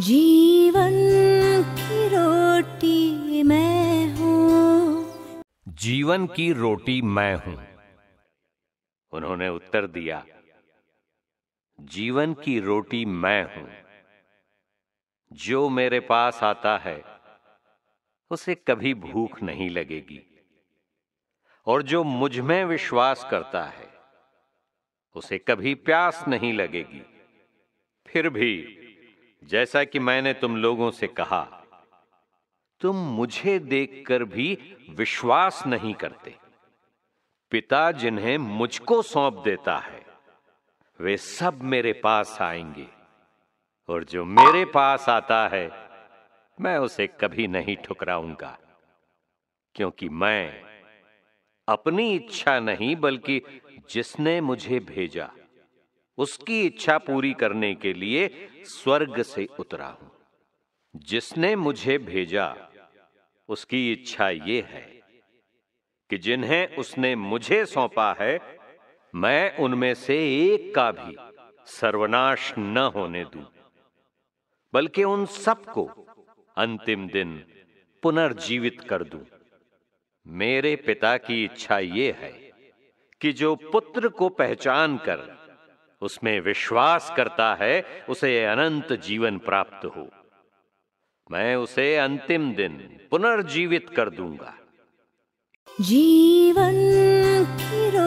जीवन की रोटी मैं हूँ जीवन की रोटी मैं हूँ उन्होंने उत्तर दिया जीवन की रोटी मैं हूँ जो मेरे पास आता है उसे कभी भूख नहीं लगेगी और जो मुझ में विश्वास करता है उसे कभी प्यास नहीं लगेगी फिर भी जैसा कि मैंने तुम लोगों से कहा तुम मुझे देखकर भी विश्वास नहीं करते पिता जिन्हें मुझको सौंप देता है वे सब मेरे पास आएंगे और जो मेरे पास आता है मैं उसे कभी नहीं ठुकराऊंगा क्योंकि मैं अपनी इच्छा नहीं बल्कि जिसने मुझे भेजा उसकी इच्छा पूरी करने के लिए स्वर्ग से उतरा हूं जिसने मुझे भेजा उसकी इच्छा ये है कि जिन्हें उसने मुझे सौंपा है मैं उनमें से एक का भी सर्वनाश न होने दूं बल्कि उन सबको अंतिम दिन पुनर्जीवित कर दूं मेरे पिता की इच्छा ये है कि जो पुत्र को पहचान कर उसमें विश्वास करता है उसे अनंत जीवन प्राप्त हो मैं उसे अंतिम दिन पुनर्जीवित कर दूंगा जीवन की